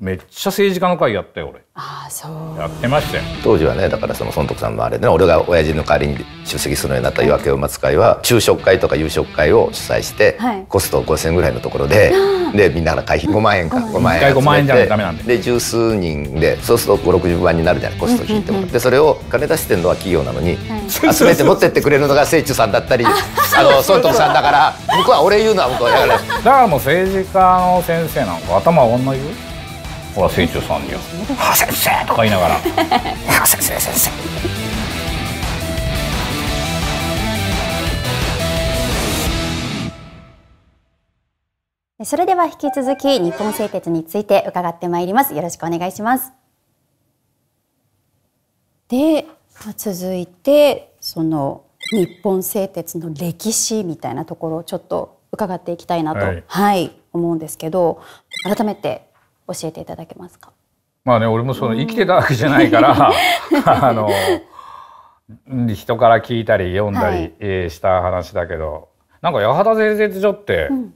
めっちゃ政治家の会やったよ俺あそうやってましたよ当時はねだからその孫徳さんのあれで、ね、俺が親父の代わりに出席するようになった夜明けを待つ会は昼食会とか夕食会を主催して、はい、コスト5000円ぐらいのところで、はい、でみんなが会費5万円か5万円回万メなんで十数人でそうすると560万になるじゃないコスト引いても、でそれを金出してるのは企業なのに、はい、集めて持ってってくれるのが清中さんだったりあの孫徳さんだから僕は俺言うのは僕はだからだからもう政治家の先生なんか頭は女言うほら船長さんには「は先生!」とか言いながら「は先生先生」それでは引き続き日本製鉄について伺ってまいります。よろしくお願いします。で、続いてその日本製鉄の歴史みたいなところをちょっと伺っていきたいなと、はい、はい、思うんですけど改めて教えていただけますかまあね俺もその生きてたわけじゃないから、あの人から聞いたり読んだり、はい、した話だけどなんか八幡製鉄所って、うん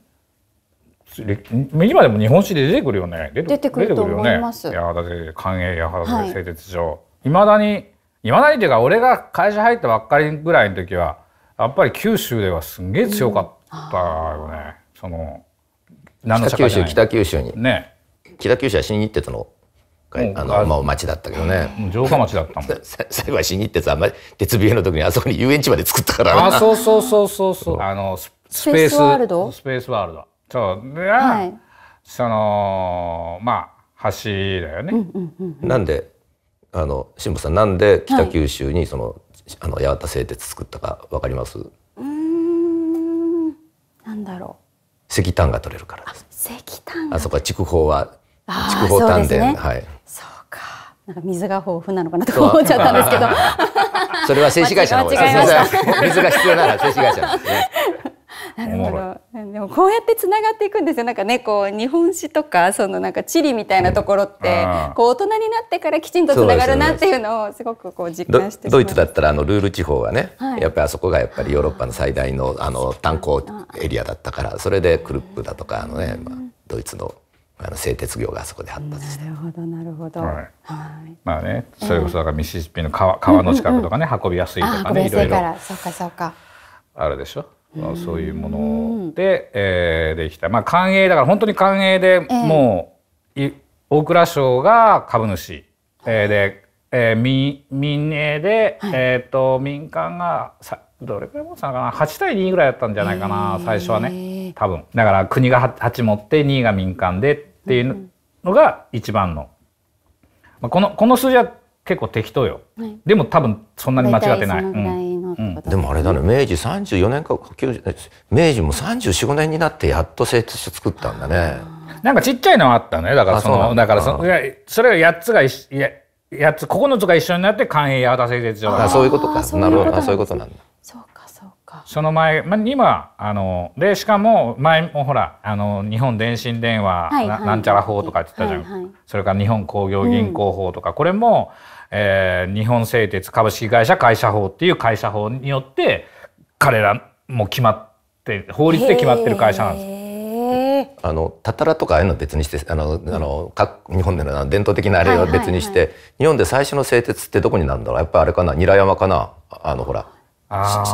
今でも日本史で出てくるよね出てくると思います、ね、八幡製官営八幡製鉄所いま、だにいまだにっていうか俺が会社入ったばっかりぐらいの時はやっぱり九州ではすんげえ強かったよね、うん、その何の社会じゃない北九州にね北九州は新日鉄のあの、まあ、町だったけどね。城下町だったもん。最後は新日鉄あんまり、鉄ビュの時にあそこに遊園地まで作ったからあ、そうそうそうそうそう。あの、スペースワールドスペースワールド。そうで、はい、そのまあ橋だよね。なんであの辛坊さんなんで北九州にその、はい、あの八幡製鉄作ったかわかります？うんなんだろう。石炭が取れるからです。石炭。あそこは筑豊は筑豊炭田、ね、はい。そうか、なんか水が豊富なのかなとか思っちゃったんですけど。そ れは製紙会社の方です。水が必要なら製紙会社なるほど。でもこうやってつながっていくんですよ。なんかね、こう日本史とかそのなんか地理みたいなところって、こう大人になってからきちんとつながるなっていうのをすごくこう実感してドイツだったらあのルール地方はね、はい、やっぱりあそこがやっぱりヨーロッパの最大のあの炭鉱エリアだったから、それでクルップだとかあのね、まあ、ドイツのあの製鉄業がそこで発達してなるほどなるほど。はい。まあね、それこそだからミシシッピの川川の近くとかね、運びやすいとかね、いろいろ。そうかそうか。あるでしょ。そういうもので、えー、できた。まあ官営だから本当に官営でもう、えー、大蔵省が株主、えー、で、えー、民民営で、えっと民間がさどれくらい持ってたのかな8対2ぐらいだったんじゃないかな、えー、最初はね多分だから国が 8, 持って2位が民間でっていうのが一番の、まあ、このこの数字は結構適当よ、はい、でも多分そんなに間違ってない。でもあれだね明治34年か明治も345年になってやっと製鉄所作ったんだね。なんかちっちゃいのはあったねだからそのだからそのいやそれが8つがいや8つ9つが一緒になって官営八幡製鉄所あそういうことかなるほどそういうことなんだ。その前、まあ、今あのでしかも前もほらあの日本電信電話、はいはい、なんちゃら法とかって言ったじゃん、はいはい、それから日本工業銀行法とか、うん、これも、えー、日本製鉄株式会社会社法っていう会社法によって彼らも決まって法律で決まってる会社なんです。あのたたらとかああいうの別にしてあの、あの各日本での伝統的なあれは別にして、はいはいはい、日本で最初の製鉄ってどこになるんだろうやっぱりあれかな韮山かなあのほら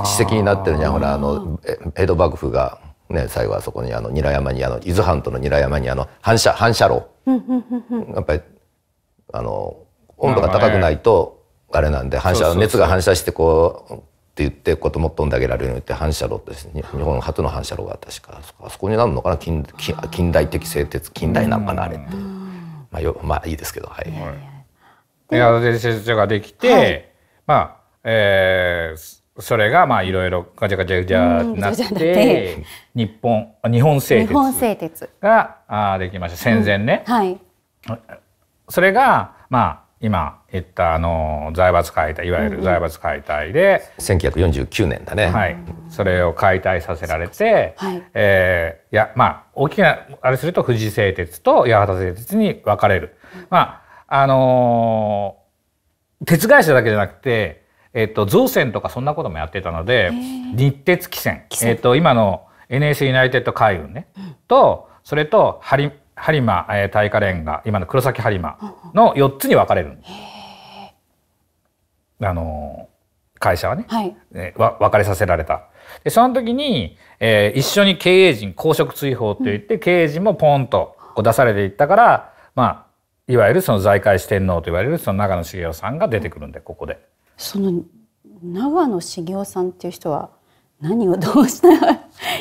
史跡になってるにはほらあの江戸幕府が、ね、最後はそこにあの韮山にあの伊豆半島の韮山にあの反射反射炉やっぱりあの温度が高くないとあれなんで反射熱が反射してこうって言ってこともっとんげられるようにって反射炉って日本初の反射炉が確かあそこになるのかな近近代的製鉄近代なのかなあれって、まあよ、まあいいですけどはい。で、アでができて、はい、まあ、えー、それがまあいろいろガチャガチャガチャなって日本日本製鉄があできました戦前ね、うんはい、それがまあ今言ったあの財閥解体いわゆる財閥解体で、うん、1949年だね、はい、それを解体させられて、はい、えー、やまあ大きなあれすると富士製鉄と八幡製鉄に分かれる、まああのー、鉄会社だけじゃなくてえっと、造船とかそんなこともやってたので、日鉄汽船、えっと、今の NS ユナイテッド海運ね、うん、と、それと播磨、えー、大火連が今の黒崎播磨の4つに分かれる、あの会社はね、はい、えー、わ別れさせられたでその時に、えー、一緒に経営陣公職追放と言って、うん、経営陣もポンとこう出されていったからまあいわゆるその財界四天王と言われるその長野茂雄さんが出てくるんでここで。その長野茂雄さんっていう人は何をどうした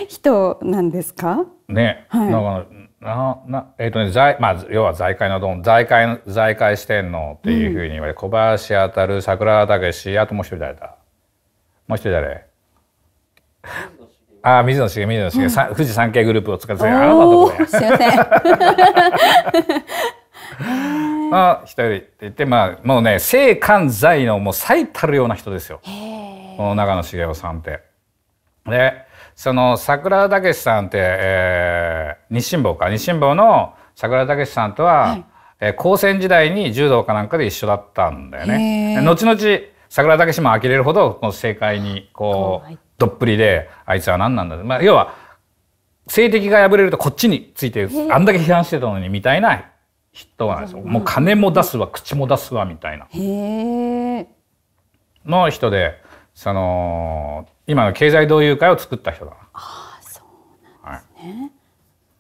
人なんですかね、はい、長野なえっ、ー、とね在まあ要は財界のどん財界財界四天のっていうふうに言われ、うん、小林あたる桜田武史あともう一人誰だもう一人誰あ水野茂水野茂、うん、富士山系グループを使ってあなたのところすいませんまあ一人って言ってまあもうね性関罪のもう最たるような人ですよこの長野茂雄さんって。でその桜田武さんって、えー、日清坊か日清坊の桜田武さんとは、はい、えー、高専時代に柔道かなんかで一緒だったんだよね。後々桜田武も呆れるほどこの正解にこうどっぷりであいつは何なんだ、まあ、要は性的が破れるとこっちについてあんだけ批判してたのにみたいなヒットはもう金も出すわ口も出すわみたいなの人でその今の経済同友会を作った人だああそうなんですね、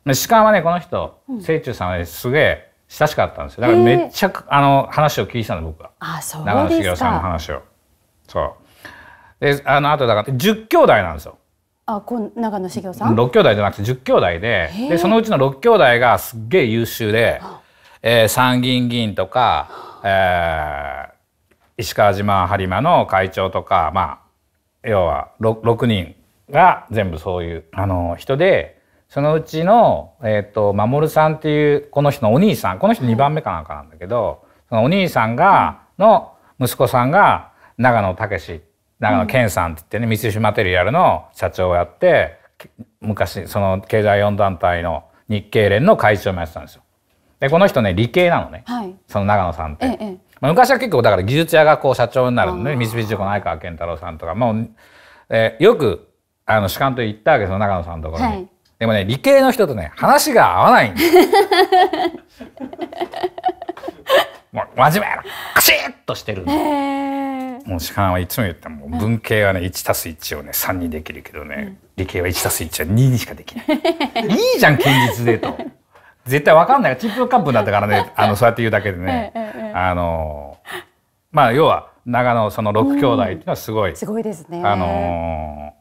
はい、しかもねこの人清中さんはすげえ親しかったんですよだからめっちゃあの話を聞いてたの僕はあそう長野茂さんの話をそうであのあとだから10兄弟なんですよあこん長野茂さん6兄弟じゃなくて10兄弟ででそのうちの6兄弟がすっげえ優秀で。えー、参議院議員とか、えー、石川島播磨の会長とか、まあ、要は 6, 6人が全部そういうあの人でそのうちの、えーと、守さんっていうこの人のお兄さんこの人2番目かなんかなんだけど、そのお兄さんが、うん、の息子さんが長野武長野健さんって言ってね、三島テリアルの社長をやって昔その経済4団体の日経連の会長もやってたんですよ。でこの人ね理系なのね、はい、その長野さんって、ええ、まあ、昔は結構だから技術屋がこう社長になるのね三菱重工の相川健太郎さんとかもう、えー、よくあの主幹と言ったわけですよ長野さんのところに、はい、でもね理系の人とね話が合わないん もう真面目なカシッとしてるもう主幹はいつも言っても文系はね1たす1をね3にできるけどね、うん、理系は1たす1は2にしかできないいいじゃん堅実でと。絶対わかんないチップカップだったからね あのそうやって言うだけでね、あのまあ要は長野その6兄弟っていうのはすごい、うん、すごいですねあの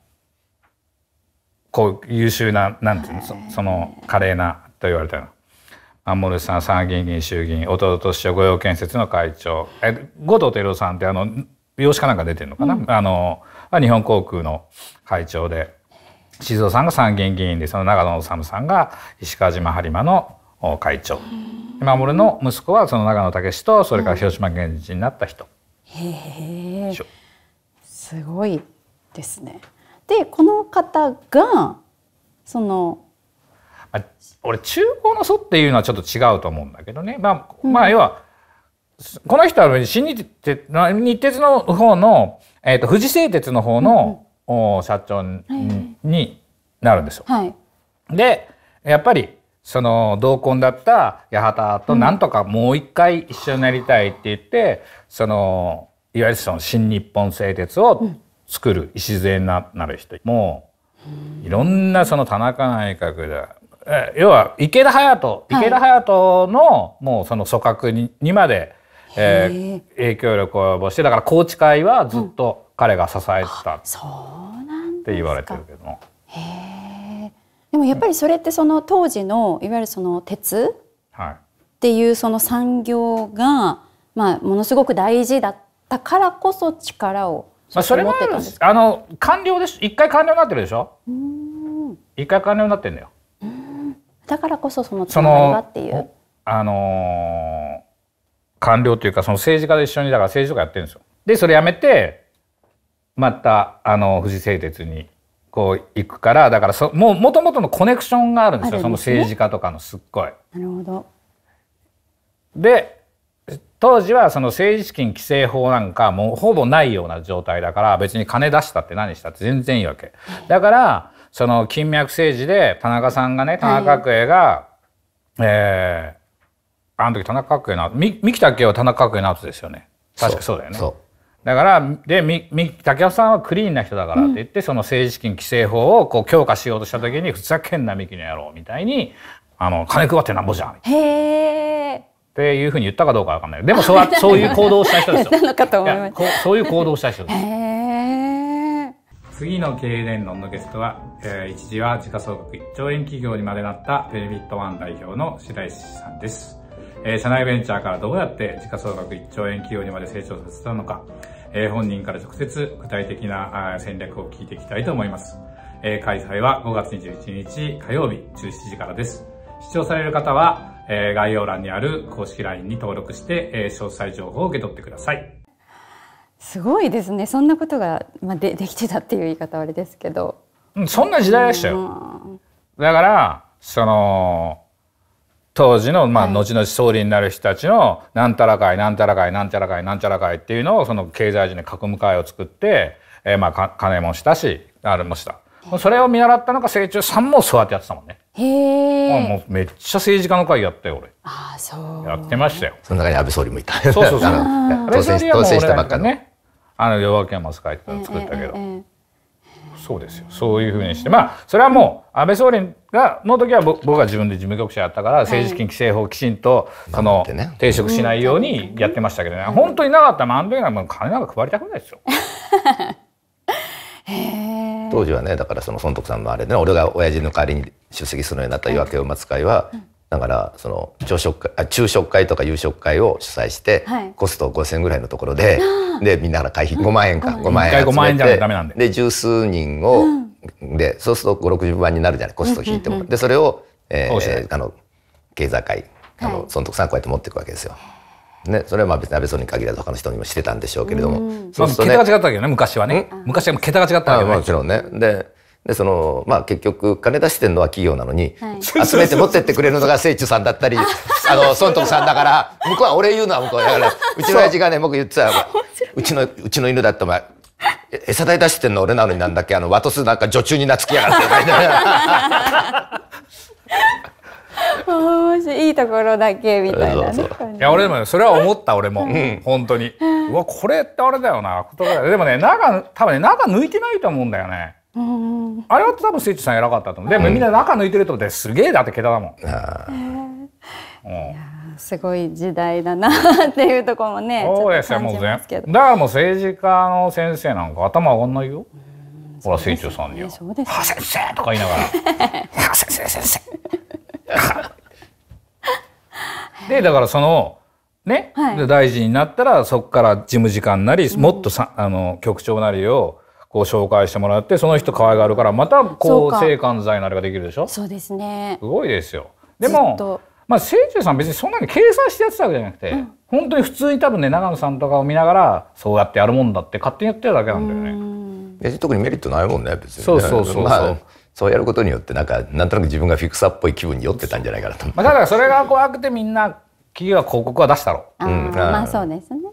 こう優秀ななんていうの、そその華麗なと言われたの。アンさん参議院議員衆議院弟として御用建設の会長え後藤輝夫さんってあの養子かなんか出てるのかな、うん、あの日本航空の会長で静雄さんが参議院議員でその長野修さんが石川島播磨の会長守の息子はその長野武とそれから広島県知になった人。へえすごいですね。でこの方がその俺中高の祖っていうのはちょっと違うと思うんだけどね、まあ、まあ要は、うん、この人は新日鉄日鉄の方の、えーと、富士製鉄の方の、うん、社長に,、なるんですよ。はい、でやっぱりその同婚だった八幡となんとかもう一回一緒になりたいって言って、そのいわゆるその新日本製鉄を作る礎になる人もういろんなその田中内閣で要は池田隼人、池田隼人のもうその組閣ににまで、えー、影響力を及ぼしてだから宏池会はずっと彼が支えてたって言われてるけども。うんでもやっぱりそれってその当時のいわゆるその鉄っていうその産業が、まあ、ものすごく大事だったからこそ力をまあ、それもあの完了です一回完了になってるでしょ一回完了になってんだよだからこそそのつながっていうあのー、官僚というかその政治家で一緒にだから政治とかやってるんですよでそれやめてまたあの富士製鉄にこう行くからだからそもうもともとのコネクションがあるんですよ、ね、その政治家とかのすっごい。なるほどで当時はその政治資金規正法なんかもうほぼないような状態だから別に金出したって何したって全然いいわけ。だからその金脈政治で田中さんがね田中角栄が、はい、えー、あの時田中角栄の三木武は田中角栄の後ですよね。確かそうだよね。だからで竹雄さんはクリーンな人だからって言って、うん、その政治資金規正法をこう強化しようとした時にふざけんなみきの野郎みたいにあの金配ってなんぼじゃんへっていうふうに言ったかどうかわかんないでもそう そういう行動をした人ですよそういう行動をした人です次の経営年論のゲストは、えー、一時は時価総額1兆円企業にまでなったデビットワン代表の白石さんですえー、社内ベンチャーからどうやって時価総額1兆円企業にまで成長させたのか、えー、本人から直接具体的な戦略を聞いていきたいと思います。えー、開催は5月21日火曜日17時からです。視聴される方は、えー、概要欄にある公式 LINE に登録して、えー、詳細情報を受け取ってください。すごいですね。そんなことが、まあ、でできてたっていう言い方はあれですけど。そんな時代でしたよ。だから、その、当時の、まあ、後々総理になる人たちの、なんたらい、なんたらい、なんちゃらい、なんちゃらいっていうのを、その経済人に囲むいを作って、えー、まあ、金もしたし、あれもした。それを見習ったのが成長さんもそうやってやってたもんね。へえ。もうめっちゃ政治家の会やったよ、俺。ああ、そう。やってましたよ。その中に安倍総理もいた。そうそうそう。当選したばっかの。ね。あの、夜明け山使いって作ったけど。えーえーえーそうですよそういうふうにしてまあそれはもう安倍総理がの時は僕は自分で事務局者やったから政治資金規正法をきちんとその抵触しないようにやってましたけどね本当になかったらあの時はもう金なんか配りたくないですよ。当時はねだからその孫徳さんもあれね俺が親父の代わりに出席するようになったい訳を待つ会は、だからその朝食会昼食会とか夕食会を主催して、はい、コスト5,000円ぐらいのところででみんなから会費5万円か、5万円集めてでで十数人を、うん、でそうすると560万になるじゃないコスト引いても。でそれを、えー、あの経済界あのそのさんこうやって持っていくわけですよ。ね、それはまあ別に安倍総理に限らず他の人にもしてたんでしょうけれども、そうするとね、まあ、桁が違ったけよね昔はね昔は桁が違ったわけよね、もちろんねででそのまあ結局金出してるのは企業なのに、はい、集めて持ってってくれるのが清中さんだったりあの孫徳さんだから向こうは俺言うのは向こうだからうちの親父がね僕言ってたうちのうちの犬だってお前餌代出してんの俺なのになんだっけあのワトスなんか女中に懐きやがってい いいところだけみたいな、ね、いや俺も、ね、それは思った俺も、うん、本当にうわこれってあれだよなでもね中多分ね中抜いてないと思うんだよねあれは多分スイッチさん偉かったと思う、でもみんな中抜いてると思ってすげえだって桁だもん、すごい時代だなっていうところもねそうですよもう全だからもう政治家の先生なんか頭上がんないよほら清張さんには「は、ね先生」とか言いながら「は先生先生」でだからそのね、はい、大臣になったらそこから事務次官なり、もっとさあの局長なりをこ紹介してもらってその人可愛がるからまた抗う性感剤のあれができるでしょそうですねすごいですよでもまあ、清中さん別にそんなに計算してやってたわけじゃなくて、うん、本当に普通に多分ね長野さんとかを見ながらそうやってやるもんだって勝手にやってるだけなんだよね。別に特にメリットないもんね別に、ね、そうそうそうそう、まあそうやることによってなんかなんとなく自分がフィクサーっぽい気分に酔ってたんじゃないかなとまあ、だからそれが怖くてみんな企業は広告は出したろう。うん、まあそうですね。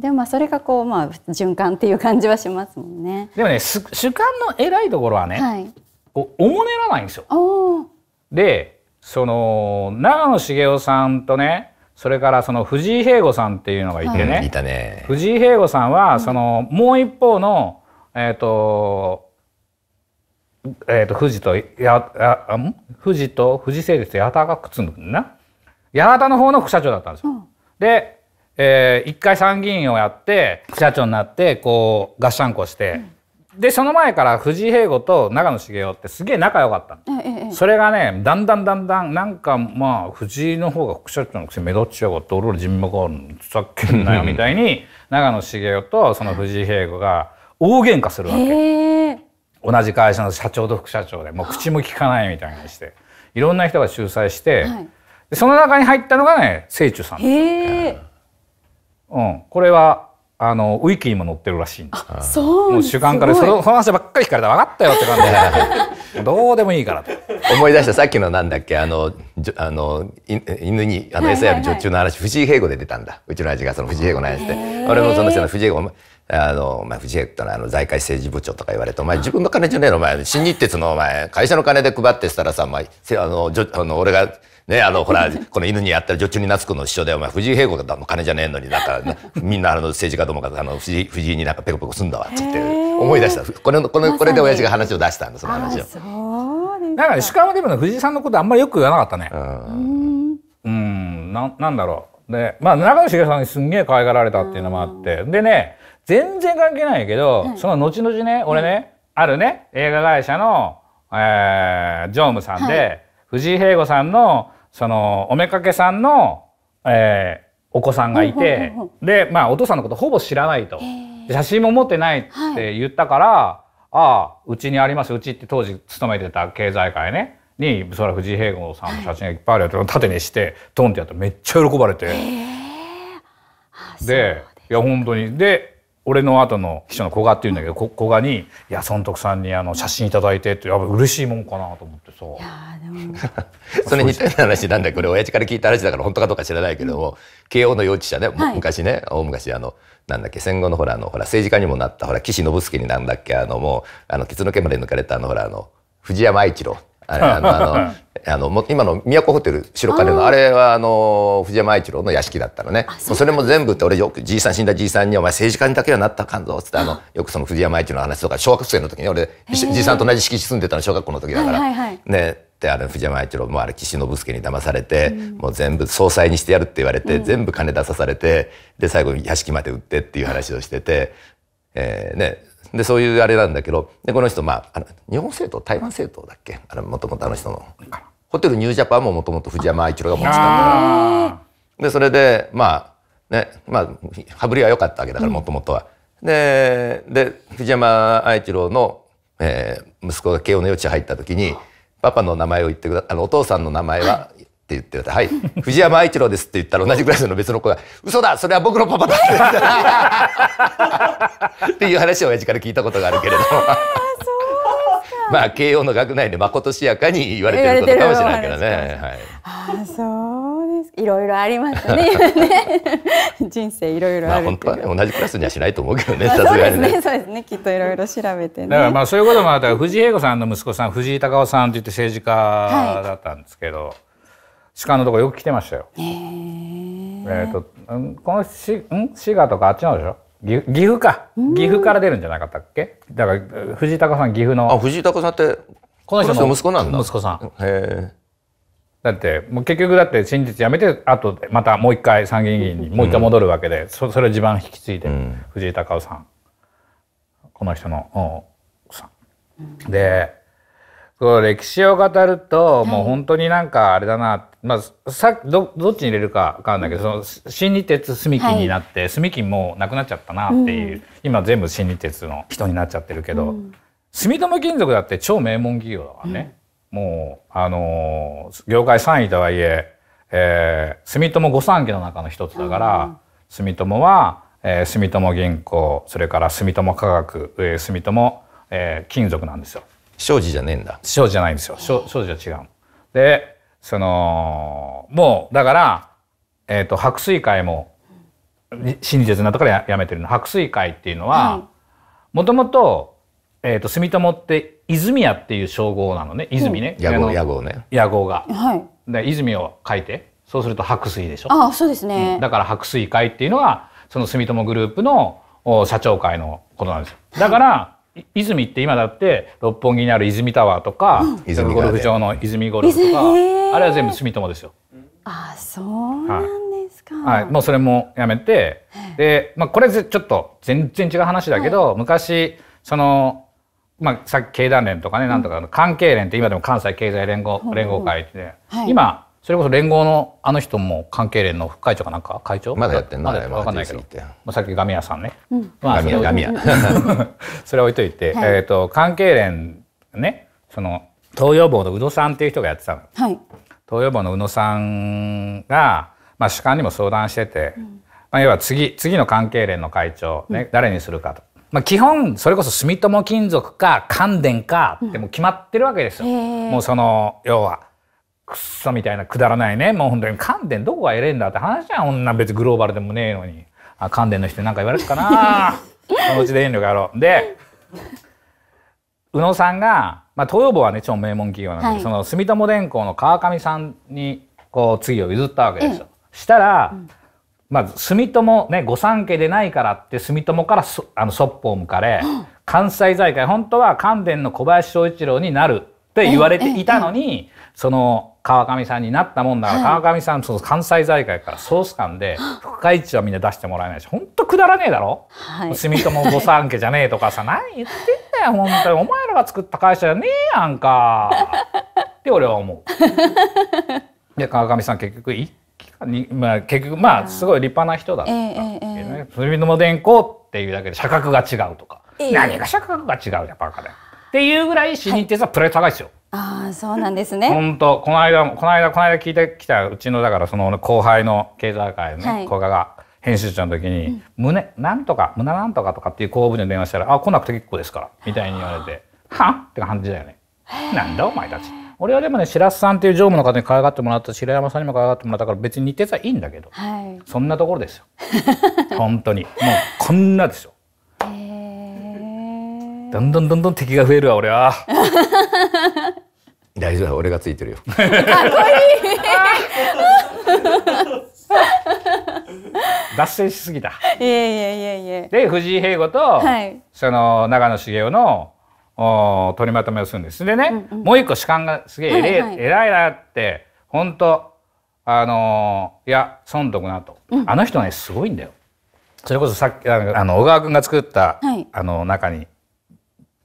でもまあそれがこうまあ循環っていう感じはしますもんね。でもね主観の偉いところはね、はい、おおもねらないんですよ。でその長野茂雄さんとねそれからその藤井平吾さんっていうのがいてねはい、ね藤井平吾さんはその、もう一方のえっ、ー、とえーと、と富士とやや富士と富士製鉄八幡がくっつんな八幡の方の副社長だったんですよ。うん、でえー、一回参議院をやって社長になってこうガッシャンコして、うん、でその前から藤井平吾と長野茂雄ってすげえ仲良かった、ええ、それがねだんだんだんだんなんかまあ藤井の方が副社長のくせ目立っちゃうって俺ら人脈あるのふざけんなよみたいに長野茂雄とその藤井平吾が大喧嘩するわけ同じ会社の社長と副社長でもう口も利かないみたいにしていろんな人が仲裁して、はい、その中に入ったのがね清中さんですうん、これはあのウィキにも載ってるらしいんです。そうもう主観からその話ばっかり聞かれた分かったよって感じで どうでもいいからと。思い出したさっきのなんだっけあのあの犬にあの餌やる女中の話、藤井平吾で出たんだうちの味がその藤井平吾の話で俺もその人の藤井平吾あの、まあ、藤井ってのはあの財界政治部長とか言われて、お前自分の金じゃねえの、お前、新日鉄のお前、会社の金で配ってしたらさ、まあ、あの、じょあの俺がね、あの、ほら、この犬にやったら女中に懐くの師匠で、お前、藤井平子だの金じゃねえのに、なんか、みんなあの政治家どもが、あの、藤井、藤井になんかペコペコすんだわ、つって思い出した。これ、この、これで親父が話を出したんです、その話を。だから、鹿はでも藤井さんのことあんまりよく言わなかったね。うん、な、なんだろう。で、まあ、中野茂さんにすんげえ可愛がられたっていうのもあって、でね、全然関係ないけど、その後々ね、俺ね、あるね、映画会社の、えー、常務さんで、藤井平吾さんのそのおめかけさんの、えー、お子さんがいて、で、まあ、お父さんのことほぼ知らないと。写真も持ってないって言ったから、はい、ああ、うちにあります、うちって当時勤めてた経済界ね、に、そら藤井平吾さんの写真がいっぱいあるやつを縦にして、トンってやったらめっちゃ喜ばれて。で、いや、本当に。で、俺の後の秘書の古賀っていうんだけど古賀に「いや孫徳さんにあの写真頂いて」ってやっぱ嬉しいもんかなと思ってさ。いやでも それ似たような話なんだこれ親父から聞いた話だから本当かどうか知らないけども、うん、慶応の幼稚舎ね、はい、昔ね大昔あのなんだっけ戦後のほらあのほら政治家にもなったほら岸信介になんだっけあのもうあの鉄の毛まで抜かれたあのほらあの藤山愛一郎あれあのあの あの今の都ホテル白金のあれはあの藤山愛一郎の屋敷だったのねそれも全部って俺よくじいさん死んだじいさんに「お前政治家にだけはなったかんぞ」っつってあのよくその藤山愛一郎の話とか小学生の時に俺じいさんと同じ敷地住んでたの小学校の時だから。はいはいねっあの藤山愛一郎もあれ岸信介に騙されて、うん、もう全部総裁にしてやるって言われて、うん、全部金出さされてで最後に屋敷まで売ってっていう話をしてて、えーね、でそういうあれなんだけどでこの人、まあ、あの日本政党台湾政党だっけもともとあの人の。ホテルニュージャパンももともと藤山一郎が持ってたで、それで、まあ、ね、まあ、羽振りは良かったわけだから、もともとは。で、で、藤山愛一郎の、えー、息子が慶応の余地入った時に、パパの名前を言ってくだ、あの、お父さんの名前は、って言ってはい、藤山愛一郎ですって言ったら同じクラスの別の子が、嘘だそれは僕のパパだって言った っていう話を親父から聞いたことがあるけれども。まあ慶応の学内でまことしやかに言われてることかもしれないけどね。はい、あそうですいろいろありますね 人生いろいろある、まあ、本当は、ね、同じクラスにはしないと思うけどねさすがにね、そうですねきっといろいろ調べて、ね、だからまあそういうこともあった藤井英子さんの息子さん藤井隆夫さんといって政治家だったんですけど、はい、のとこよく来てましたよ。えー、えー、とこのしん滋賀とかあっちのでしょ岐阜か岐阜から出るんじゃなかったっけだから藤井隆さん岐阜のあ藤井隆さんってこの人の息子なんだ息子さんへえだってもう結局だって真実やめてあとまたもう一回参議院議員にもう一回戻るわけで、うん、そそれを地盤引き継いで、うん、藤井隆さんこの人のおさん、さん、でそう歴史を語ると、もう本当になんかあれだな、まあ、さどどっちに入れるか分かんないけど、うん、その新日鉄住金になって、はい、住金もなくなっちゃったなっていう、うん、今全部新日鉄の人になっちゃってるけど、うん、住友金属だって超名門企業だからね、もうあのー、業界3位とはいええー、住友御三家の中の一つだから、住友は、えー、住友銀行それから住友化学、えー、住友、えー、金属なんですよ。庄司じゃねえんだ庄司じゃないんですよ庄司は違うでそのもうだから、えーと、白水会も真実になったからやめてるの白水会っていうのはも、ともと,、えーと、住友って泉屋っていう称号なのね泉ね、うん、屋号号ね屋号が、はい、で泉を書いてそうすると白水でしょああそうですね、うん、だから白水会っていうのはその住友グループの社長会のことなんですよだから、泉って今だって六本木にある泉タワーとか、うん、ゴルフ場の泉ゴルフとか、あれは全部住友ですよ。あ、そうなんですか。はい、はい、もうそれもやめて、で、まあこれちょっと全然違う話だけど、はい、昔そのまあさっき経団連とかね、なんとか関係連って今でも関西経済連合連合会って、はい、今それこそ連合のあの人も関係連の副会長かなんか会長まだやってんの、ま、分かんないけど、まあ、さっきガミヤさんね、うん、まあ、ガミヤガミヤ それ置いといて、はい、えーと、関係連ねその東洋坊の宇野さんっていう人がやってたの、はい、東洋坊の宇野さんが、まあ、主幹にも相談してて、うん、まあ、要は次次の関係連の会長ね、うん、誰にするかと。まあ、基本それこそ住友金属か関電かってもう決まってるわけですよ、もうその要はくっそみたいなくだらないねもう本当に観電どこが偉いんだって話じゃん女別グローバルでもねえのにあ観電の人なんか言われるかなそ のうちで遠慮やろうで宇野さんが、まあ、東洋坊はね超名門企業なんで、はい、その住友電工の川上さんにこう次を譲ったわけですよ。したら、うんまず住友ね御三家でないからって住友からそあのそっぽを向かれ、関西財界本当は関電の小林正一郎になるって言われていたのに、その川上さんになったもんだから、はい、川上さんその関西財界からソース官で副会長はみんな出してもらえないし本当くだらねえだろ、はい、住友御三家じゃねえとかさ何言ってんだよ本当にお前らが作った会社じゃねえやんか って俺は思う。で川上さん結局一気かに、まあ、結局まあすごい立派な人だったんね、えーえー、住友電工っていうだけで社格が違うとか、えー、何が社格が違うじゃバカだっていうぐらい新日鉄はプレー高いですよ。はいああそうなんですね。本当この間この間この間聞いてきたうちのだからその後輩の経済界の、ねはい、が編集長の時に、うん、胸なんとか胸なんとかとかっていう公文に電話したらあ来なくて結構ですからみたいに言われてはあ、って感じだよね。なんだお前たち。俺はでもね白洲さんっていう常務の方に可愛がってもらった白山さんにも可愛がってもらったから別に似てたらいいんだけど、はい、そんなところですよ本当にもうこんなですよどんどんどんどん敵が増えるわ俺は 大丈夫俺がついてるよかっこいい 脱線しすぎたいえいえいえいえで藤井平吾と、はい、その長野茂雄のお取りまとめをするんですでね、うんうん、もう一個主観がすげえ偉、はい、はい、いなって本当あのー、いや損得なと、うん、あの人ねすごいんだよそれこそさっきあの小川君が作った、はい、あの中に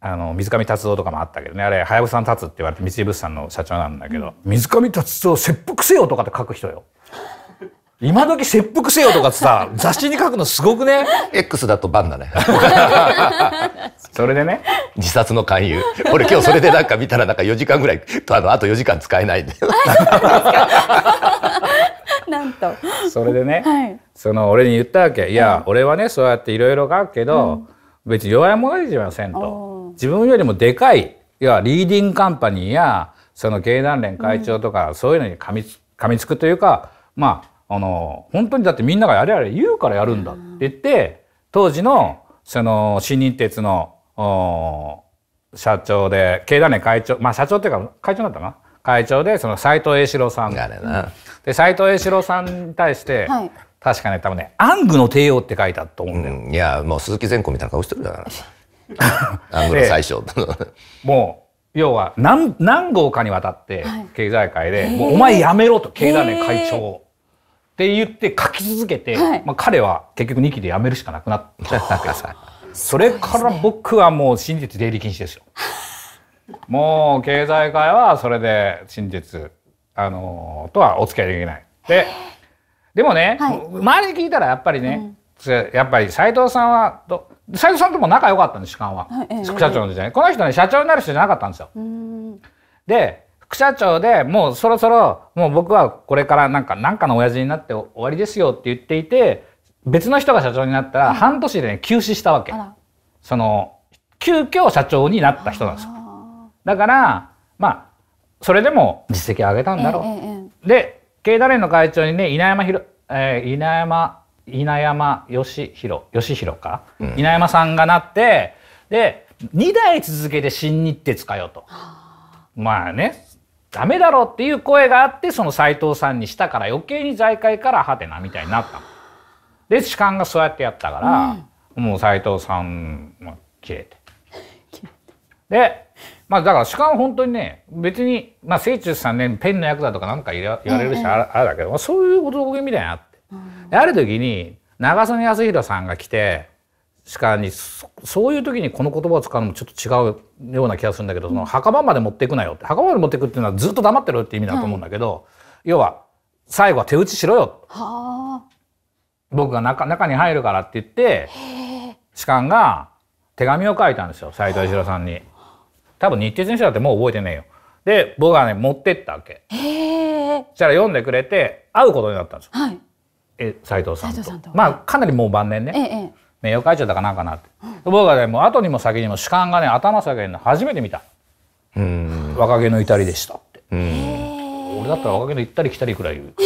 あの水上達夫とかもあったけどねあれはやぶさんつ」って言われて三井物産の社長なんだけど、うん、水上達夫切腹せよとかって書く人よ。今時切腹せよとかさ雑誌に書くのすごくね X だとバンだね それでね自殺の勧誘俺今日それでなんか見たらなんか4時間ぐらいあのあと4時間使えないんで なんとそれでね、はい、その俺に言ったわけ「いや、うん、俺はねそうやっていろいろ書くけど、うん、別に弱いものじゃません」と。自分よりもでかい要はリーディングカンパニーやその経団連会長とか、そういうのに噛みつ噛みつくというかまああの本当にだってみんながやれやれ言うからやるんだって言って、当時のその新日鉄の社長で経団連会長まあ社長っていうか会長だったな会長でその斎藤栄四郎さんで斎藤栄四郎さんに対して、はい、確かね多分ね「アングの帝王」って書いたと思うんだよ、うん、いやもう鈴木善子みたいな顔してるから アングロ最初もう要は何何号かにわたって経済界で「はい、もうお前やめろ」と経団連会長。って言って書き続けて、はい、まあ、彼は結局2期で辞めるしかなくなったわけです。それから僕はもう真実出入り禁止ですよ。もう経済界はそれで真実、あのー、とはお付き合いできない。で、でもね、はい、周りに聞いたらやっぱりね、うん、やっぱり斎藤さんはど斉藤さんとも仲良かったんです主幹は、副社長の時代、え、この人ね社長になる人じゃなかったんですよ。で副社長でもうそろそろもう僕はこれからなんかなんかの親父になって終わりですよって言っていて別の人が社長になったら半年でね休止したわけ、その急遽社長になった人なんですよ。だからまあそれでも実績を上げたんだろう。で経団連の会長にね稲山ひろ、えー、稲山稲山義弘義弘か、うん、稲山さんがなってで2代続けて新日鉄かよと。まあねダメだろうっていう声があってその斎藤さんにしたから余計に財界からはてなみたいになったで痴漢がそうやってやったから、うん、もう斎藤さんも切れて。でまあだから主漢は本当にね別に、まあ、清中さんねペンの役だとかなんか言われるしあれだけど、まあ、そういう男気みたいなのあって。である時に長曽根康弘さんが来てしにそういう時にこの言葉を使うのもちょっと違うような気がするんだけど、その墓場まで持っていくなよって墓場まで持っていくっていうのはずっと黙ってろって意味だと思うんだけど、要は最後は手打ちしろよ僕が中中に入るからって言って士官が手紙を書いたんですよ斎藤一郎さんに。多分日鉄の人だってもう覚えてねえよ。で僕はね持ってったわけ。そしたら読んでくれて会うことになったんですよ。はいえ斉藤さんとまあかなりもう晩年ね、ええ、名誉会長だかなんかなって、うん、僕はねもう後にも先にも主観がね頭下げるの初めて見た若気の至りでしたって俺だったら若気の行ったり来たりくらい言う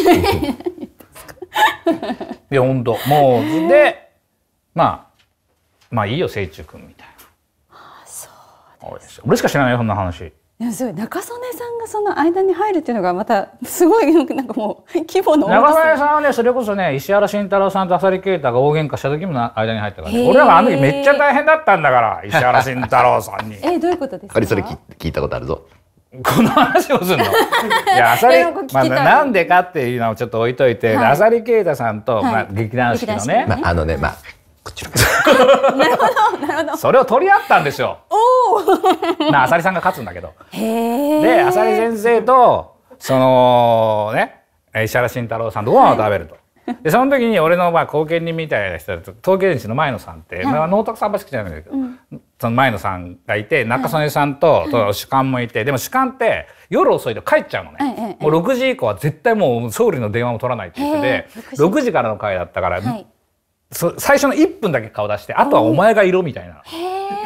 いや本当もうでまあまあいいよ清中君みたいな俺しか知らないよそんな話すごい中曽根さんがその間に入るっていうのがまたすごいなんかもう規模の中曽根さんはねそれこそね石原慎太郎さんと浅利啓太が大喧嘩した時も間に入ったから、ね、俺らがあの時めっちゃ大変だったんだから石原慎太郎さんに。えどういうことですかそれ聞いたことあるぞ。この話をするの。いや、あさまあ、なんでかっていうのをちょっと置いといて、浅利あ太さんと、まあ、劇団四季のね。まあ、あのね、まあ、こちら。なるほどなるほどそれを取り合ったんですよおおなあさりさんが勝つんだけどへえ。であさり先生とそのね石原慎太郎さんとご飯を食べると、でその時に俺のまあ後見人みたいな人だと東京電の前野さんって、まあ、能徳さんば好きじゃないんだけど、うん、その前野さんがいて中曽根さんと、は主幹もいてでも主幹って夜遅いと帰っちゃうのね、もう6時以降は絶対もう総理の電話も取らないって言ってて6時からの会だったから、はい最初の1分だけ顔出してあとはお前がいろみたいな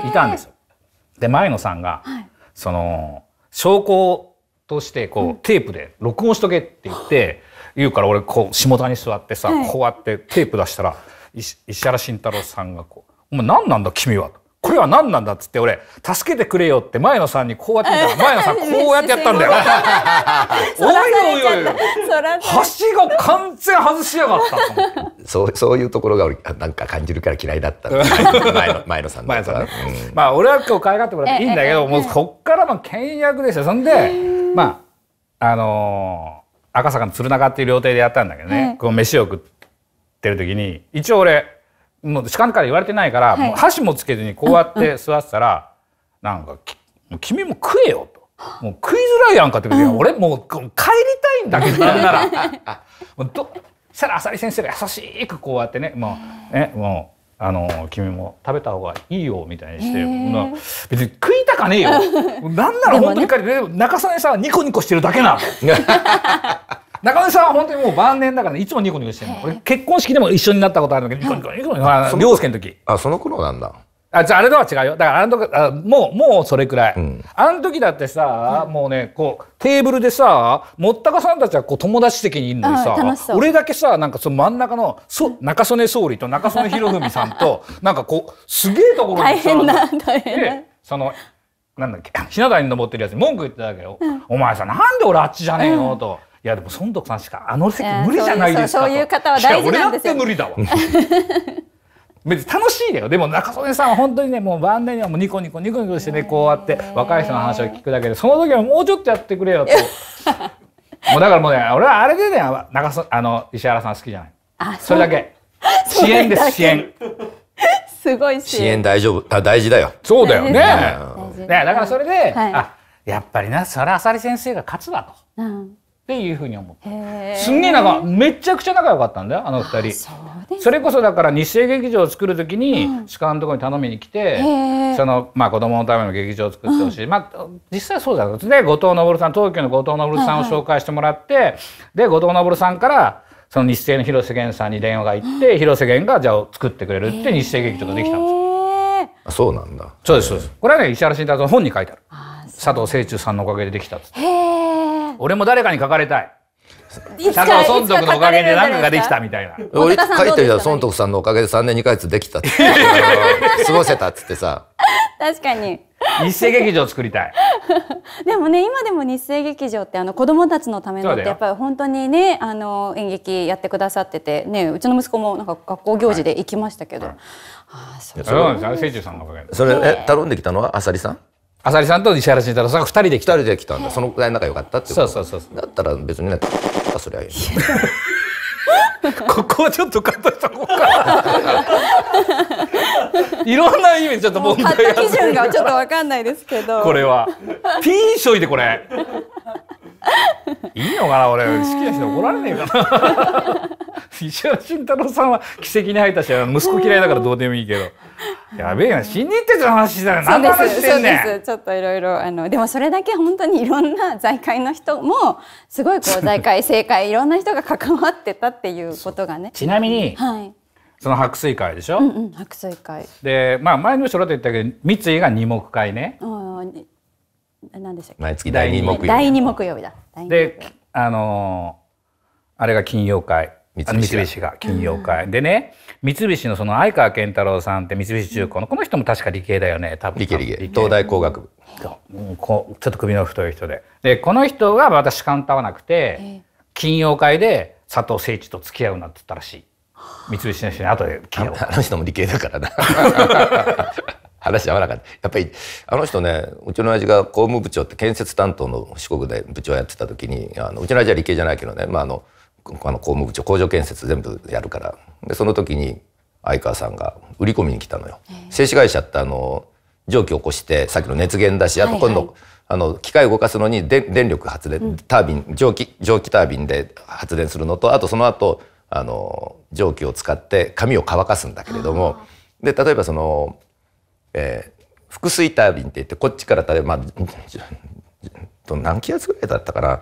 いたんですよ。で前野さんが、はい、その証拠としてこう、うん、テープで録音しとけって言って、言うから俺こう下田に座ってさ、はい、こうやってテープ出したら石原慎太郎さんがこう「お前何なんだ君は」と。これは何なんだっつって俺助けてくれよって前野さんにこうやってみたら 前野さんこうやってやったんだよ おいおいおい橋が完全外しやがったそうそういうところが俺なんか感じるから嫌いだった 前野前野さん前野さん、うん、まあ俺は今日可愛がってもらっていいんだけどもうこっからまあ倹約でしたそんでまああのー、赤坂の鶴中っていう料亭でやったんだけどね、こう飯を食ってる時に一応俺もう主観から言われてないから、はい、も箸もつけずにこうやって座ってたら、うん、なんか「君も食えよ」と。もう食いづらいやんかって、うん、俺もう帰りたいんだけどなら もうどそしたら浅利先生が優しくこうやってねもうねもうあの君も食べた方がいいよみたいにして、えー、別に食いたかねえよ なんなら本当に彼、ね、中曽根さんはニコニコしてるだけなの。中根さんは本当にもう晩年だから、ね、いつもニコニコしてるの、俺結婚式でも一緒になったことあるんだけどニコニコニコニコ凌介の時あその頃なんだあじゃあれとは違うよだからあの時あもうもうそれくらい、うん、あの時だってさ、うん、もうねこうテーブルでさもったかさんたちはこう友達的にいるのにさ俺だけさなんかその真ん中のそ中曽根総理と中曽根博文さんとなんかこうすげえところにさ大変だ大変だそのなんだっけひな壇に登ってるやつに文句言ってたわけよ、うん、お前さなんで俺あっちじゃねえのと。いやでも孫徳さんしかあの席無理じゃないですか、えー、そういう方は大事なんですよ俺だって無理だわ別に楽しいだよでも中曽根さんは本当にねもう晩年にはもうニコニコニコニコしてねこうやって若い人の話を聞くだけでその時はもうちょっとやってくれよと もうだからもうね俺はあれでね中曽あの石原さん好きじゃないあそれだけ支援です支援すごい支援大丈夫あ大事だよそうだよねねだからそれで、はい、あやっぱりなそれは浅利先生が勝つわと。うんっていうふうに思ったすんげえ仲めちゃくちゃ仲良かったんだよあの二人それこそだから日生劇場を作る時に主観、のところに頼みに来てその、まあ、子供のための劇場を作ってほしい、うん、まあ、実際そうじゃなくて後藤昇さん東京の後藤昇さんを紹介してもらって、はいはい、で後藤昇さんからその日生の広瀬源さんに電話が行って、うん、広瀬源がじゃあ作ってくれるって日生劇場ができたんですよ。そうなんだ。そうです、そうです。これはね、石原慎太郎の本に書いてある。佐藤清中さんのおかげでできたっっ。へえ。俺も誰かに書かれたい高尾孫徳のおかげで何かができたみたいな俺書いてるじゃん孫徳さんのおかげで3年2ヶ月できたって 過ごせたっつってさ確かに日生劇場作りたいでもね今でも日生劇場ってあの子供たちのためのってやっぱり本当にねあの演劇やってくださっててねうちの息子もなんか学校行事で行きましたけど、はいはい、ああそうなんですよ清中さんのおかげでそれえ頼んできたのはあさりさん浅利さんと石原慎太郎さんが2人で来た2人で来たんでそのくらい仲良かったってことそうそうそうだったら別にねそりゃいい ここはちょっとカットしたこうか いろんな意味でちょっと問題が基準がちょっとわかんないですけどこれはピンしといてこれいいのかな俺好きな人怒られねえかな石原慎太郎さんは奇跡に入ったし息子嫌いだからどうでもいいけどやべえな新日鉄の話だよ何の話してんねんちょっといろいろあのでもそれだけ本当にいろんな財界の人もすごいこう財界政界いろんな人が関わってたっていうことがねちなみに、はい、その白水会でしょ、うんうん、白水会でまあ前にもちょろっと言ったけど三井が二目会ね何でしたっけ毎月第2木曜日第2木曜日だであのー、あれが金曜会三菱が金曜会、うん、でね三菱のその相川健太郎さんって三菱重工の、うん、この人も確か理系だよね多分理系理系東大工学部うこちょっと首の太い人ででこの人が私カウンわなくて金曜会で佐藤誠一と付き合うなって言ったらしい三菱の人に後で金曜あの人も理系だからな 話合わなかった。やっぱり、あの人ね、うちの親父が公務部長って建設担当の四国で部長やってた時に、あのうちの親父は理系じゃないけどね、まあ、あの、あの公務部長、工場建設全部やるから。で、その時に、相川さんが売り込みに来たのよ。製紙会社ってあの、蒸気を起こして、さっきの熱源だし、あと今度、はいはい、あの、機械を動かすのにで電力発電、タービン、蒸気、蒸気タービンで発電するのと、あとその後、あの、蒸気を使って紙を乾かすんだけれども、で、例えばその、えー、複水タービンって言ってこっちから例えば、まあ、何気圧ぐらいだったかな、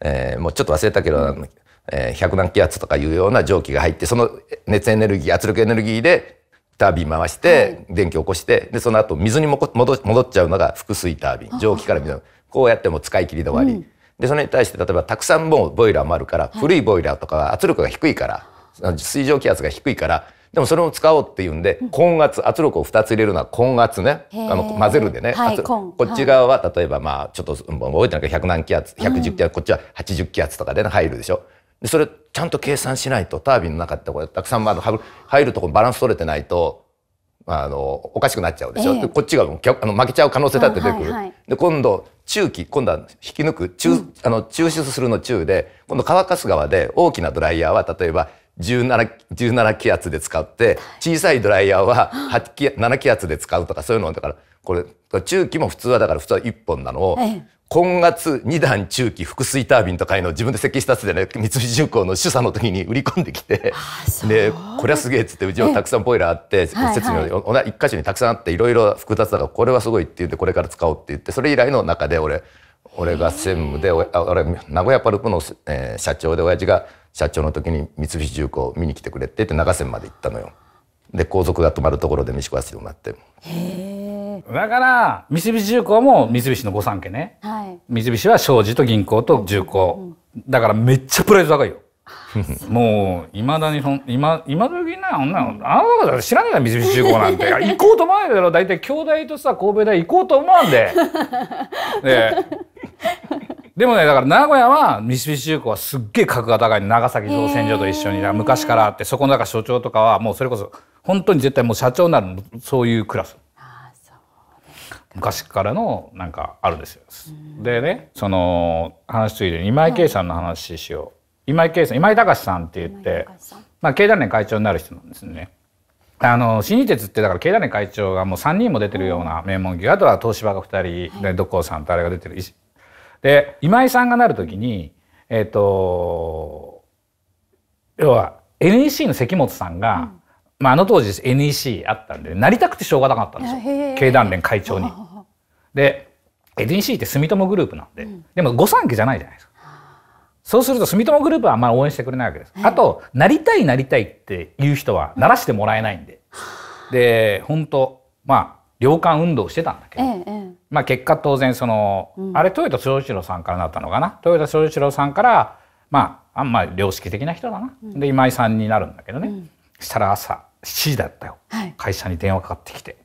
えー、もうちょっと忘れたけど、うんえー、100何気圧とかいうような蒸気が入ってその熱エネルギー圧力エネルギーでタービン回して、電気を起こしてでその後水にも戻戻っちゃうのが腹水タービン蒸気から水こうやっても使い切りで終わり、うん、でそれに対して例えばたくさんもボイラーもあるから、古いボイラーとかは圧力が低いから水蒸気圧が低いからでもそれを使おうっていうんで、混圧、圧力を2つ入れるのは混圧ね。あの、混ぜるでね。はい、こっち側は、例えばまあ、ちょっと、覚えてないけど、100何気圧、110気圧、こっちは80気圧とかで、ね、入るでしょ。で、それ、ちゃんと計算しないと、タービンの中ってこれ、たくさん、ま入るとこバランス取れてないと、あの、おかしくなっちゃうでしょ。でこっちがあの負けちゃう可能性だって出てくる。で、今度、中期、今度は引き抜く、抽、あの抽出するの中で、今度乾かす側で大きなドライヤーは、例えば、17, 17気圧で使って小さいドライヤーは8気7気圧で使うとかそういうのだからこれ中期も普通はだから普通は1本なのを、今月2段中期複水タービンとかいうのを自分で設計したっつでね三菱重工の主査の時に売り込んできてでこれはすげえっつってうちもたくさんボイラーあって設備の一箇所にたくさんあっていろいろ複雑だからこれはすごいって言ってこれから使おうって言ってそれ以来の中で俺俺が専務で俺名古屋パルプの、えー、社長で親父が社長の時に三菱重工見に来てくれって言って長瀬まで行ったのよで皇族が泊まるところで飯食わせてもらってへだから三菱重工も三菱の御三家ね、はい、三菱は商事と銀行と重工、うん、だからめっちゃプライド高いよ もういまだにそ今今時な女あのだ知らないな三菱重工なんて 行こうと思わないだろ大体兄弟とさ神戸大行こうと思わんで ででもねだから名古屋は三菱重工はすっげえ格が高い長崎造船所と一緒に昔からあってそこの中所長とかはもうそれこそ本当に絶対もう社長になるそういうクラス。昔からのなんかあるんですよ。でねその話ついでに今井圭さんの話しよう。はい今井圭さん今井隆さんって言って、まあ、経団連会長になる人なんですね。あの新日鉄ってだから経団連会長がもう3人も出てるような名門企業あとは東芝が2人、でい、ドさんとあれが出てるい、で今井さんがなる時にえっ、ー、と要は NEC の関本さんが、うんまあ、あの当時 NEC あったんでなりたくてしょうがなかったんですよ経団連会長に。で NEC って住友グループなんで、でも御三家じゃないじゃないですか。そうすると住友グループはあんまり応援してくれないわけです。あとなりたいなりたいっていう人はならしてもらえないんで、ん、で本当まあ良寛運動してたんだけど、まあ結果当然その、あれ豊田翔一郎さんからなったのかな豊田翔一郎さんからまああんまり良識的な人だな、で今井さんになるんだけどね、したら朝7時だったよ、会社に電話かかってきて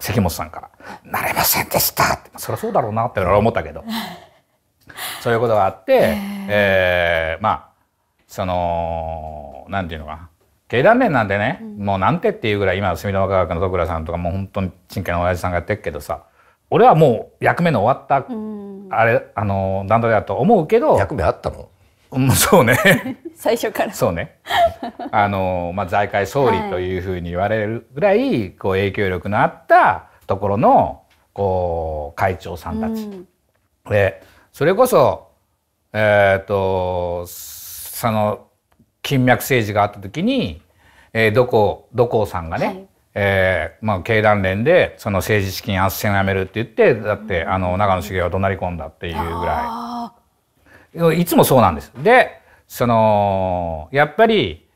関本さんから「なれませんでした」ってそりゃそうだろうなって俺は思ったけど そういうことがあって、えー、まあその何て言うのか経団連なんでね、うん、もうなんてっていうぐらい今隅田科学の徳倉さんとかもう本当に真剣の親父さんがやってるけどさ俺はもう役目の終わった、うん、あれあの段取りだと思うけど役目あったのうん、そうね 最初からそうねあの、まあ、財界総理というふうに言われるぐらい、こう影響力のあったところのこう会長さんたち、うん、でそれこそ、えっ、ー、と、その、金脈政治があった時に、えー、どこ、どこさんがね、はい、えー、まあ、経団連で、その政治資金斡旋をやめるって言って、だって、あの、長野茂は怒鳴り込んだっていうぐらい。いつもそうなんです。で、その、やっぱり、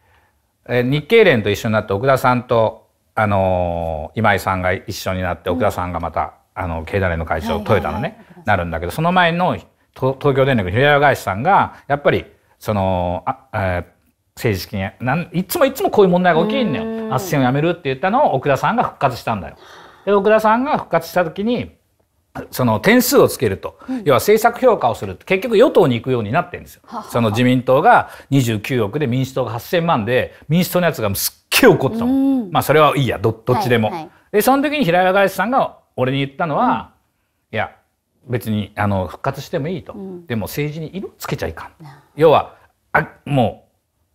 えー、日経連と一緒になって、奥田さんと、あの今井さんが一緒になって奥田さんがまたあの経団連の会長、トヨタのね、なるんだけどその前の東京電力の平山会社さんがやっぱりそのあ、えー、政治資金なんいつもいつもこういう問題が起きんのよ斡旋をやめるって言ったのを奥田さんが復活したんだよ。で奥田さんが復活した時にその点数をつけると、うん、要は政策評価をすると結局与党に行くようになってるんですよ。その自民党が29億で民主党が8,000万で民主党のやつがすっげえ怒ってたもん、んまあそれはいいやどっちでも。はいはい、でその時に平岩返さんが俺に言ったのは、いや別にあの復活してもいいと、でも政治に色つけちゃいかん、要はあも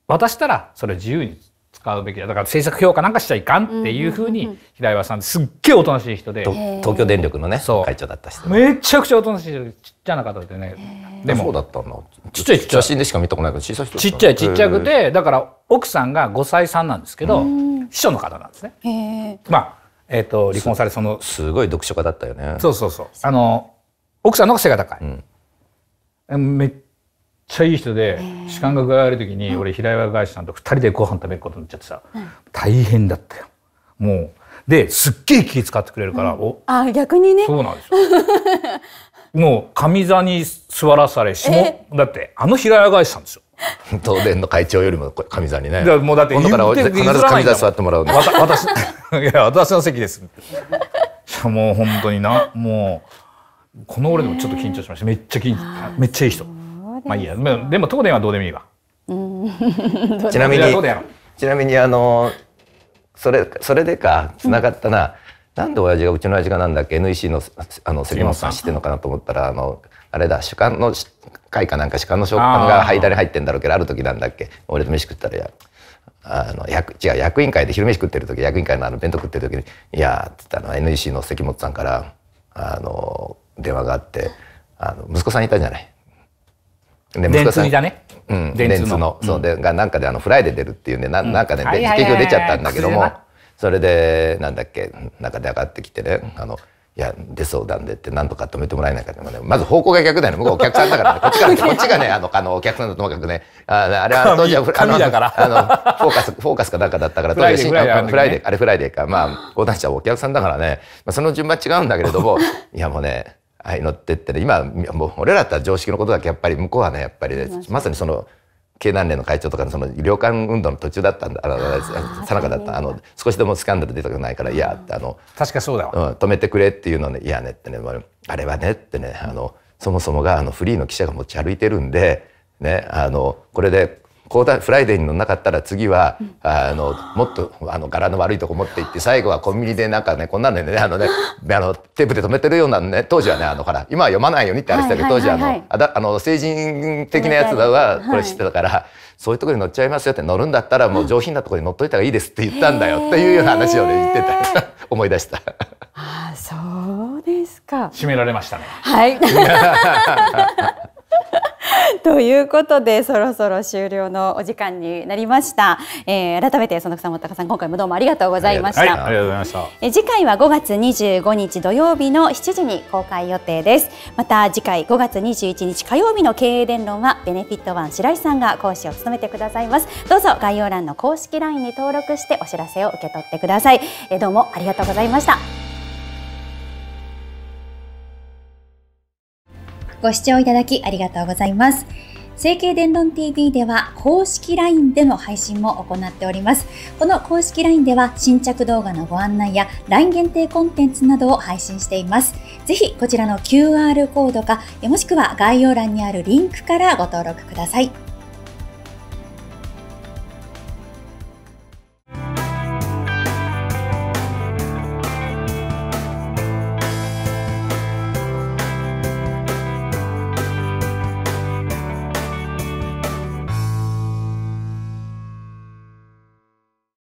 う渡したらそれ自由に使うべきだだから政策評価なんかしちゃいかんっていうふうに平岩さんすっげえおとなしい人で東京電力のね会長だった人めちゃくちゃおとなしいちっちゃな方でねでもそうだったんだちっちゃい写真でしか見たことないけど小さい人ちっちゃいちっちゃくてだから奥さんが5歳さんなんですけど秘書の方なんですねまあえーと、離婚されそのすごい読書家だったよねそうそうそうあの奥さんの方が背が高い、うん、めっちゃいい人で時間ががある時に俺平岩返しさんと2人でご飯食べることになっちゃってさ、うん、大変だったよもうですっげえ気使ってくれるから、うん、あ逆にねそうなんですよ もう上座に座らされ下、えー、だってあの平屋返しさんですよ 東電の会長よりもかみにねもうだって今から必ず上座座ってもらう私 いや私の席ですもう本当になもうこの俺でもちょっと緊張しましためっちゃ緊張、めっちゃいい人まあいいやでも東電はどうでもいいわちなみにちなみにあのそれそれでかつながったな、なんで親父がうちの親父がなんだっけ NEC のあの関本さん知ってるのかなと思ったらあのあれだ主観の会かなんか主観の食感が間に入ってんだろうけどある時なんだっけ俺と飯食ったらやあの役違う役員会で昼飯食ってる時役員会のあの弁当食ってる時に「いや」って言ったの NEC の関本さんからあの電話があってあの息子さんいたじゃない。で息子さんだね。うん、電通のそうでがなんかであのフライで出るっていうねななんかね、結局出ちゃったんだけども。それでなんだっけ中で上がってきてねあのいや出そうなんでって何とか止めてもらえないかでもねまず方向が逆だよね向こうお客さんだからね こっちからこっちがねあのあのお客さんだともかくねああれは当時はのフォーカスフォーカスかなんかだったから当時はフライデー、あれフライデーかまあ講談社はお客さんだからね、まあ、その順番違うんだけれども いやもうねはい乗ってってね今もう俺らだったら常識のことだけやっぱり向こうはねやっぱりねまさにその。経団連の会長とかのその旅館運動の途中だったんださなかだったあの少しでもスキャンダル出たくないから「いや」ってあの確かそうだ、うん、止めてくれっていうのね「いやね」ってねあれはねってねあのそもそもがあのフリーの記者が持ち歩いてるんで、ね、あのこれで講談フライデーに乗んなかったら次は、あのもっとあの柄の悪いとこ持って行って最後はコンビニでなんかねこんなのねあのねあのテープで留めてるようなね当時はねあのほら今は読まないようにって話だしたけど、当時はあのあだあの成人的なやつはこれ知ってたから、そういうところに乗っちゃいますよって乗るんだったらもう上品なところに乗っといた方がいいですって言ったんだよっていうような話をね言ってた 思い出した。あそうですか。締められましたね。はい。ということでそろそろ終了のお時間になりました、えー、改めてその草本たさん今回もどうもありがとうございました、はい、ありがとうございましたえ次回は5月25日土曜日の7時に公開予定ですまた次回5月21日火曜日の経営伝論はベネフィットワン白井さんが講師を務めてくださいますどうぞ概要欄の公式 LINE に登録してお知らせを受け取ってくださいえどうもありがとうございましたご視聴いただきありがとうございます。成形伝論 TV では公式 LINE での配信も行っております。この公式 LINE では新着動画のご案内や LINE 限定コンテンツなどを配信しています。ぜひこちらの QR コードか、もしくは概要欄にあるリンクからご登録ください。